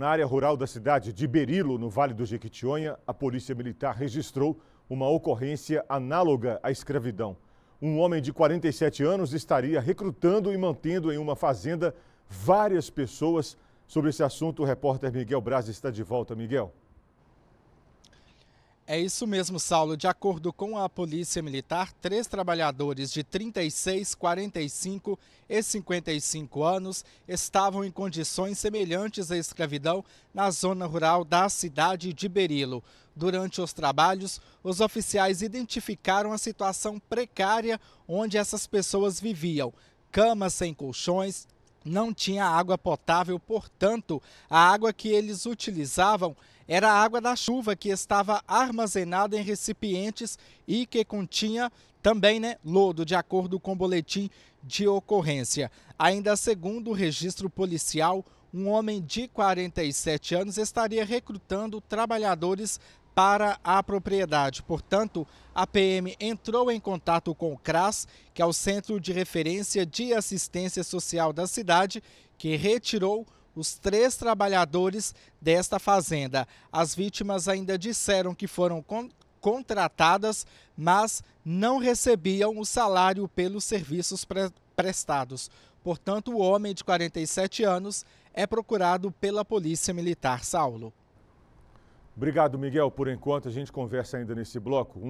Na área rural da cidade de Berilo, no Vale do Jequitinhonha, a Polícia Militar registrou uma ocorrência análoga à escravidão. Um homem de 47 anos estaria recrutando e mantendo em uma fazenda várias pessoas. Sobre esse assunto, o repórter Miguel Braz está de volta. Miguel. É isso mesmo, Saulo. De acordo com a Polícia Militar, três trabalhadores de 36, 45 e 55 anos estavam em condições semelhantes à escravidão na zona rural da cidade de Berilo. Durante os trabalhos, os oficiais identificaram a situação precária onde essas pessoas viviam. Camas sem colchões, não tinha água potável, portanto, a água que eles utilizavam era a água da chuva que estava armazenada em recipientes e que continha também né, lodo, de acordo com o boletim de ocorrência. Ainda segundo o registro policial, um homem de 47 anos estaria recrutando trabalhadores para a propriedade. Portanto, a PM entrou em contato com o CRAS, que é o Centro de Referência de Assistência Social da cidade, que retirou os três trabalhadores desta fazenda. As vítimas ainda disseram que foram con contratadas, mas não recebiam o salário pelos serviços pre prestados. Portanto, o homem de 47 anos é procurado pela Polícia Militar Saulo. Obrigado, Miguel. Por enquanto, a gente conversa ainda nesse bloco.